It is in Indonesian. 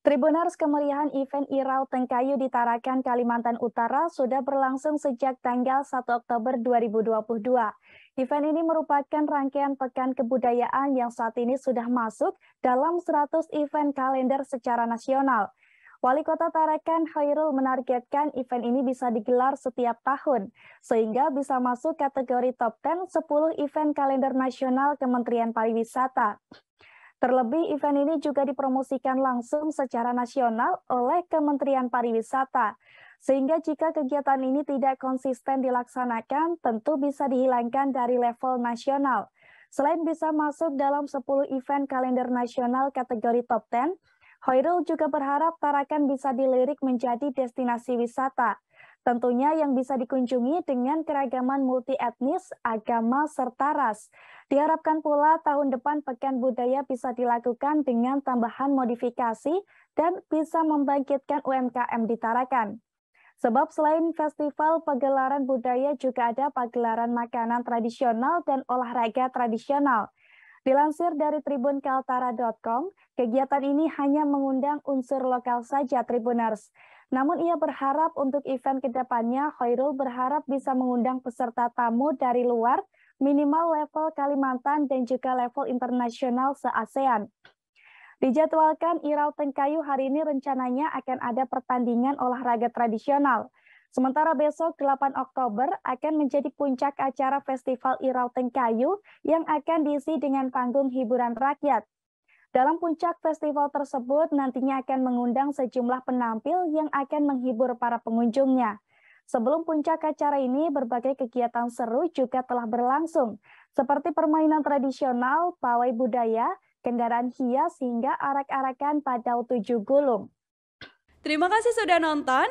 Tribunars kemeriahan event Irau Tengkayu di Tarakan, Kalimantan Utara sudah berlangsung sejak tanggal 1 Oktober 2022. Event ini merupakan rangkaian pekan kebudayaan yang saat ini sudah masuk dalam 100 event kalender secara nasional. Wali Kota Tarakan Khairul menargetkan event ini bisa digelar setiap tahun, sehingga bisa masuk kategori top 10 10 event kalender nasional Kementerian Pariwisata. Terlebih, event ini juga dipromosikan langsung secara nasional oleh Kementerian Pariwisata. Sehingga jika kegiatan ini tidak konsisten dilaksanakan, tentu bisa dihilangkan dari level nasional. Selain bisa masuk dalam 10 event kalender nasional kategori top 10, Hoirul juga berharap Tarakan bisa dilirik menjadi destinasi wisata, tentunya yang bisa dikunjungi dengan keragaman multi etnis, agama, serta ras. Diharapkan pula tahun depan Pekan Budaya bisa dilakukan dengan tambahan modifikasi dan bisa membangkitkan UMKM di Tarakan. Sebab selain festival pagelaran budaya juga ada pagelaran makanan tradisional dan olahraga tradisional. Dilansir dari tribunkaltara.com, kegiatan ini hanya mengundang unsur lokal saja Tribuners. Namun ia berharap untuk event kedepannya, Khairul berharap bisa mengundang peserta tamu dari luar, minimal level Kalimantan dan juga level internasional se-ASEAN. Dijadwalkan Irau Tengkayu hari ini rencananya akan ada pertandingan olahraga tradisional. Sementara besok 8 Oktober akan menjadi puncak acara Festival Irau Tengkayu yang akan diisi dengan panggung hiburan rakyat. Dalam puncak festival tersebut nantinya akan mengundang sejumlah penampil yang akan menghibur para pengunjungnya. Sebelum puncak acara ini, berbagai kegiatan seru juga telah berlangsung, seperti permainan tradisional, pawai budaya, kendaraan hias, hingga arak-arakan padau tujuh gulung. Terima kasih sudah nonton.